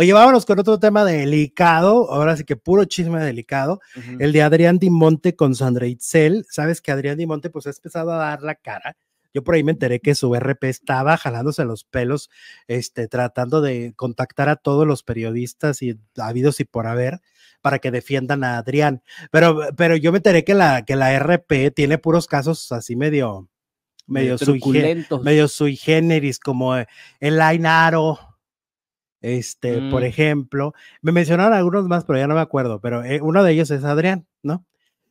Oye, vámonos con otro tema delicado, ahora sí que puro chisme delicado, el de Adrián Dimonte con Sandra Itzel. Sabes que Adrián Dimonte pues ha empezado a dar la cara. Yo por ahí me enteré que su RP estaba jalándose los pelos, este, tratando de contactar a todos los periodistas y habidos y por haber para que defiendan a Adrián. Pero, pero yo me enteré que la, que la RP tiene puros casos así medio, medio, medio sui generis, como el Ainaro, este, por mm. ejemplo, me mencionaron algunos más, pero ya no me acuerdo, pero eh, uno de ellos es Adrián, ¿no?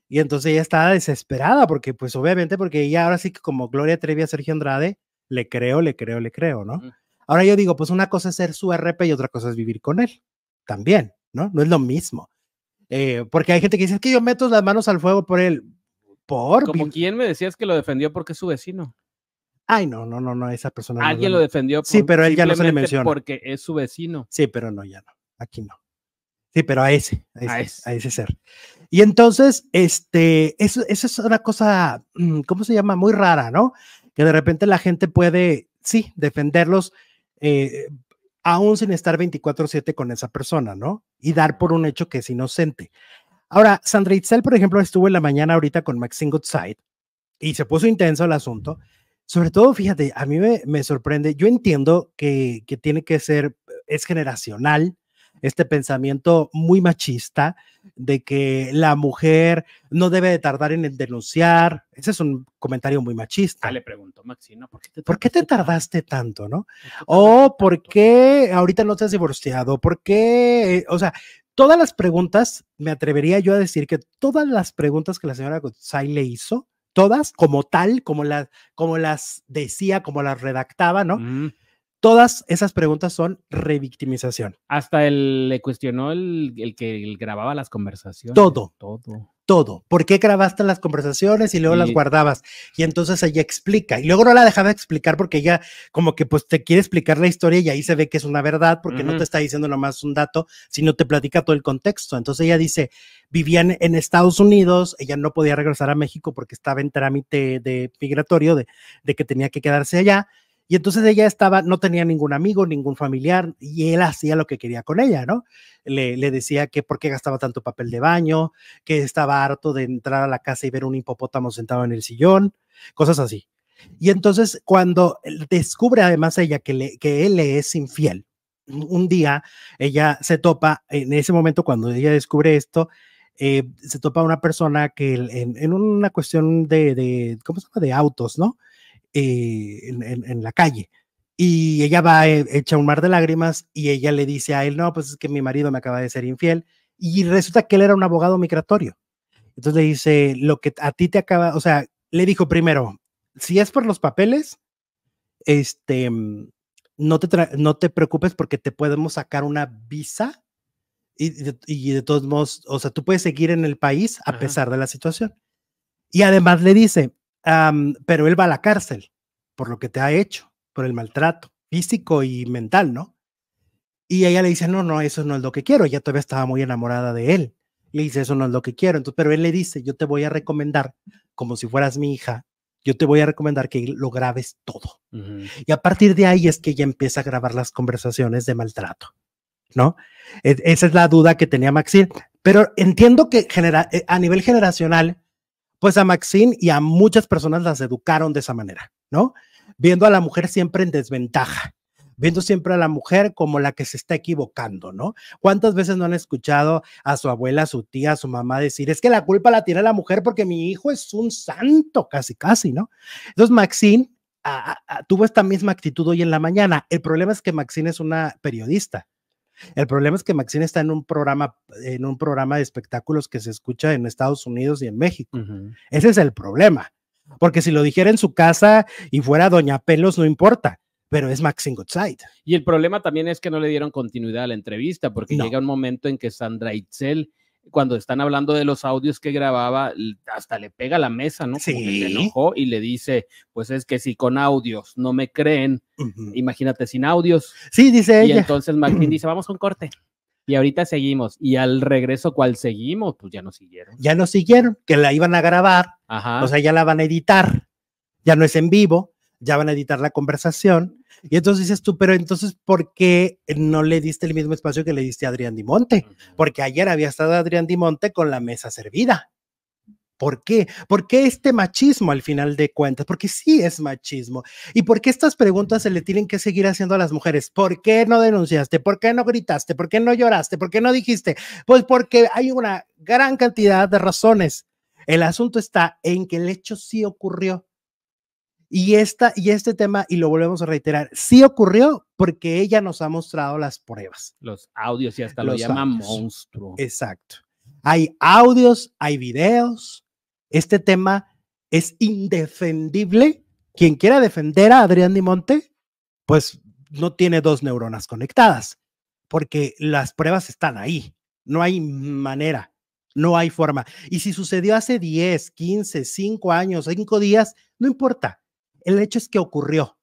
Y entonces ella estaba desesperada porque, pues obviamente, porque ella ahora sí que como Gloria Trevi a Sergio Andrade, le creo, le creo, le creo, ¿no? Ahora yo digo, pues una cosa es ser su RP y otra cosa es vivir con él, también, ¿no? No es lo mismo. Eh, porque hay gente que dice, que yo meto las manos al fuego por él. Por. Como quien me decías que lo defendió porque es su vecino. Ay, no, no, no, no, esa persona. Alguien lo defendió. sí, pero él ya no se le menciona. Porque es su vecino. Sí, pero no, ya no. Aquí no. Sí, pero a ese, a ese, ser. Y entonces, este, eso, eso, es una cosa, mm, ¿cómo se llama? Muy rara, ¿no? Que de repente la gente puede, sí, defenderlos, eh, aún sin estar 24-7 con esa persona, ¿no? Y dar por un hecho que es inocente. Ahora, Sandra Itzel, por ejemplo, estuvo en la mañana ahorita con Maxine Goodside y se puso intenso el asunto. Sobre todo, fíjate, a mí me, sorprende, yo entiendo que, tiene que ser, es generacional este pensamiento muy machista de que la mujer no debe de tardar en denunciar. Ese es un comentario muy ah, machista. Ah, le pregunto, ¿no? ¿por qué te, ¿Por qué te tardaste tanto, no? o ¿por qué ahorita no te has divorciado? ¿Por qué? O sea, todas las preguntas, me atrevería yo a decir que todas las preguntas que la señora González le hizo, todas como tal, como, las como las decía, como las redactaba, ¿no? Todas esas preguntas son revictimización. Hasta él le cuestionó el, que grababa las conversaciones. Todo. Todo todo. ¿Por qué grabaste las conversaciones y luego las guardabas? Y entonces ella explica. Y luego no la dejaba explicar porque ella como que pues te quiere explicar la historia y ahí se ve que es una verdad porque no te está diciendo más un dato, sino te platica todo el contexto. Entonces ella dice, vivían en Estados Unidos, ella no podía regresar a México porque estaba en trámite de migratorio, de que tenía que quedarse allá y entonces ella estaba, no tenía ningún amigo, ningún familiar, y él hacía lo que quería con ella, ¿no? Le, decía que por qué gastaba tanto papel de baño, que estaba harto de entrar a la casa y ver un hipopótamo sentado en el sillón, cosas así. Y entonces cuando descubre además ella que, él le es infiel, un día ella se topa, en ese momento cuando ella descubre esto, eh, se topa una persona que en, una cuestión de, de, ¿cómo se llama? De autos, ¿no? Eh, en, la calle. Y ella va eh, echa un mar de lágrimas y ella le dice a él, no, pues es que mi marido me acaba de ser infiel. Y resulta que él era un abogado migratorio. Entonces le dice, lo que a ti te acaba, o sea, le dijo primero, si es por los papeles, este, no te, no te preocupes porque te podemos sacar una visa y de, todos modos, o sea, tú puedes seguir en el país a pesar de la situación. Y además le dice, pero él va a la cárcel por lo que te ha hecho, por el maltrato físico y mental, ¿no? Y ella le dice, no, no, eso no es lo que quiero. ya todavía estaba muy enamorada de él. Le dice, eso no es lo que quiero. Entonces, pero él le dice, yo te voy a recomendar, como si fueras mi hija, yo te voy a recomendar que lo grabes todo. Y a partir de ahí es que ella empieza a grabar las conversaciones de maltrato, ¿no? E, esa es la duda que tenía Maxine. Pero entiendo que eh, a nivel generacional, pues a Maxine y a muchas personas las educaron de esa manera, ¿no? Viendo a la mujer siempre en desventaja, viendo siempre a la mujer como la que se está equivocando, ¿no? ¿Cuántas veces no han escuchado a su abuela, a su tía, a su mamá decir, es que la culpa la tiene la mujer porque mi hijo es un santo, casi, casi, ¿no? Entonces Maxine tuvo esta misma actitud hoy en la mañana. El problema es que Maxine es una periodista el problema es que Maxine está en un programa, en un programa de espectáculos que se escucha en Estados Unidos y en México. Ese es el problema. Porque si lo dijera en su casa y fuera Doña Pelos, no importa pero es Maxine Goodside. Y el problema también es que no le dieron continuidad a la entrevista, porque llega un momento en que Sandra Itzel cuando están hablando de los audios que grababa, hasta le pega la mesa, ¿no? Sí. se enojó y le dice, pues es que si con audios no me creen, imagínate sin audios. Sí, dice ella. Y entonces Martín dice, vamos con corte. Y ahorita seguimos. Y al regreso, ¿cuál seguimos? Pues ya no siguieron. Ya no siguieron, que la iban a grabar. Ajá. O sea, ya la van a editar. Ya no es en vivo ya van a editar la conversación. Y entonces dices tú, pero entonces, ¿por qué no le diste el mismo espacio que le diste a Adrián Dimonte? Porque ayer había estado Adrián Dimonte con la mesa servida. ¿Por qué? ¿Por qué este machismo al final de cuentas? Porque sí es machismo. ¿Y por qué estas preguntas se le tienen que seguir haciendo a las mujeres? ¿Por qué no denunciaste? ¿Por qué no gritaste? ¿Por qué no lloraste? ¿Por qué no dijiste? Pues porque hay una gran cantidad de razones. El asunto está en que el hecho sí ocurrió y, esta, y este tema, y lo volvemos a reiterar, sí ocurrió porque ella nos ha mostrado las pruebas. Los audios y hasta lo llama monstruo. Exacto. Hay audios, hay videos. Este tema es indefendible. Quien quiera defender a Adrián Dimonte, pues no tiene dos neuronas conectadas, porque las pruebas están ahí. No hay manera, no hay forma. Y si sucedió hace 10, 15, 5 años, 5 días, no importa el hecho es que ocurrió.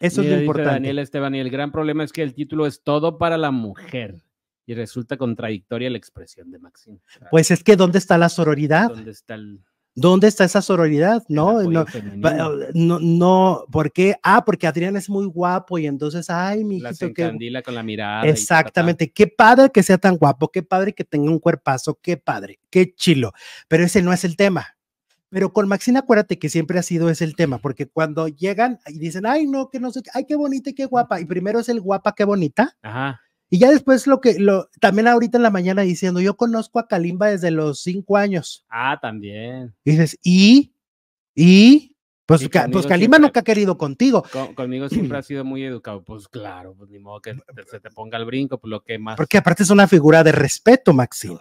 Eso es lo importante. Daniel Esteban, y el gran problema es que el título es Todo para la mujer. Y resulta contradictoria la expresión de Maxim. Pues es que ¿dónde está la sororidad? ¿Dónde está esa sororidad? No, no, no, no, ¿por qué? Ah, porque Adrián es muy guapo y entonces, ay, mi hijito. que con la mirada. Exactamente, qué padre que sea tan guapo, qué padre que tenga un cuerpazo, qué padre, qué chilo. Pero ese no es el tema. Pero con Maxine, acuérdate que siempre ha sido ese el tema, porque cuando llegan y dicen, ay, no, que no sé, ay, qué bonita y qué guapa, y primero es el guapa, qué bonita. Ajá. Y ya después lo que, lo, también ahorita en la mañana diciendo, yo conozco a Kalimba desde los cinco años. Ah, también. Y dices, y, y, pues, pues Kalimba nunca ha querido contigo. conmigo siempre ha sido muy educado. Pues claro, pues ni modo que se te ponga el brinco, pues lo que más. Porque aparte es una figura de respeto, Maxine.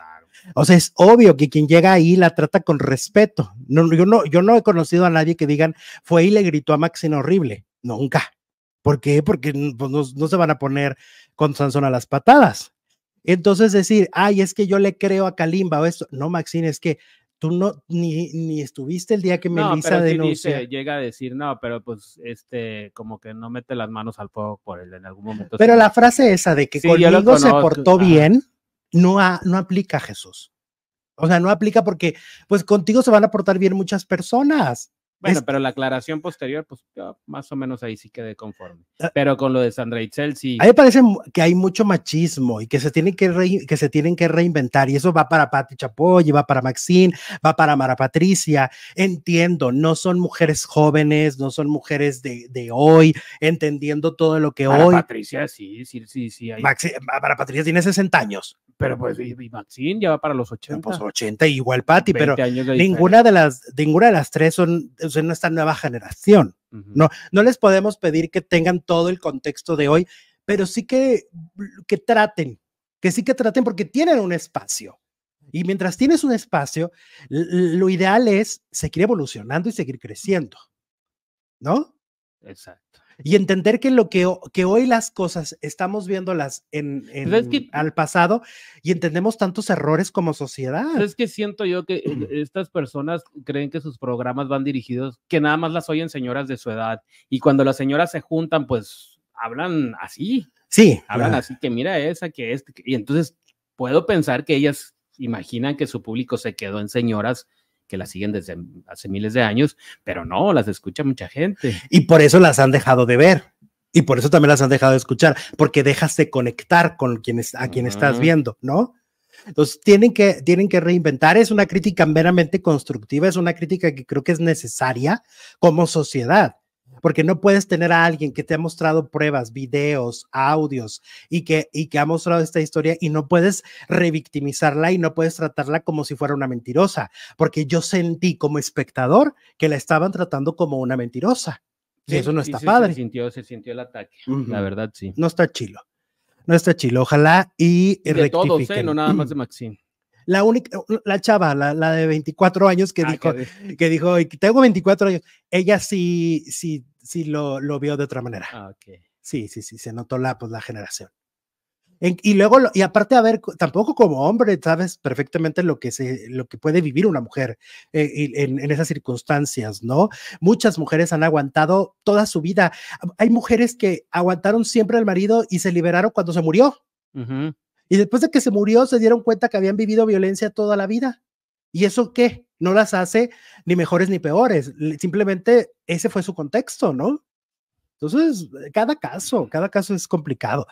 O sea, es obvio que quien llega ahí la trata con respeto. No, yo, no, yo no he conocido a nadie que digan, fue y le gritó a Maxine horrible. Nunca. ¿Por qué? Porque pues, no, se van a poner con Sansón a las patadas. Entonces decir, ay, es que yo le creo a Kalimba o esto. No, Maxine, es que tú no, ni, ni estuviste el día que Melissa no, llega a decir, no, pero pues, este, como que no mete las manos al fuego por él en algún momento. Pero la frase esa de que sí, se portó bien no, aplica Jesús. O sea, no aplica porque, pues contigo se van a portar bien muchas personas. Bueno, pero la aclaración posterior, pues más o menos ahí sí quedé conforme. Ah. Pero con lo de Sandra Itzel sí. A parece que hay mucho machismo y que se tienen que, que, se tienen que reinventar. Y eso va para Pati Chapoy, va para Maxine, va para Mara Patricia. Entiendo, no son mujeres jóvenes, no son mujeres de, hoy, entendiendo todo lo que Mara hoy. Patricia, sí, sí, sí, Mara Patricia tiene 60 años pero pues y, Maxine ya va para los 80. Ah, pues 80 igual Patty, pero ninguna de las ninguna de las tres son o sea, nuestra nueva generación. No no les podemos pedir que tengan todo el contexto de hoy, pero sí que que traten, que sí que traten porque tienen un espacio. Y mientras tienes un espacio, lo ideal es seguir evolucionando y seguir creciendo. ¿No? Exacto y entender que lo que, que hoy las cosas estamos viéndolas en, pues, en al pasado y entendemos tantos errores como sociedad. Es que siento yo que e, estas personas creen que sus programas van dirigidos, que nada más las oyen señoras de su edad y cuando las señoras se juntan, pues hablan así. Sí. Hablan así que mira esa, que este, y entonces puedo pensar que ellas imaginan que su público se quedó en señoras que las siguen desde hace miles de años, pero no, las escucha mucha gente. Y por eso las han dejado de ver. Y por eso también las han dejado de escuchar, porque dejas de conectar con quienes, a quien estás viendo, ¿no? Entonces, tienen que, tienen que reinventar. Es una crítica meramente constructiva, es una crítica que creo que es necesaria como sociedad porque no puedes tener a alguien que te ha mostrado pruebas, videos, audios y que, y que ha mostrado esta historia y no puedes revictimizarla y no puedes tratarla como si fuera una mentirosa, porque yo sentí como espectador que la estaban tratando como una mentirosa. y eso no está padre. Se sintió, se sintió el ataque, la verdad, sí. No está chilo. No está chilo. Ojalá y. De todos, ¿eh? no nada más de Maxim la única, la chava, la, la de 24 años que ah, dijo, que... que tengo 24 años, ella sí, sí, sí lo, lo vio de otra manera. Ah, sí, sí, sí, se notó la, pues, la generación. y luego, y aparte, a ver, tampoco como hombre sabes perfectamente lo que, se, lo que puede vivir una mujer eh, en, en, esas circunstancias, ¿no? Muchas mujeres han aguantado toda su vida. Hay mujeres que aguantaron siempre al marido y se liberaron cuando se murió. Uh y después de que se murió, se dieron cuenta que habían vivido violencia toda la vida. ¿Y eso qué? No las hace ni mejores ni peores. Simplemente ese fue su contexto, ¿no? Entonces, eh, cada caso, cada caso es complicado.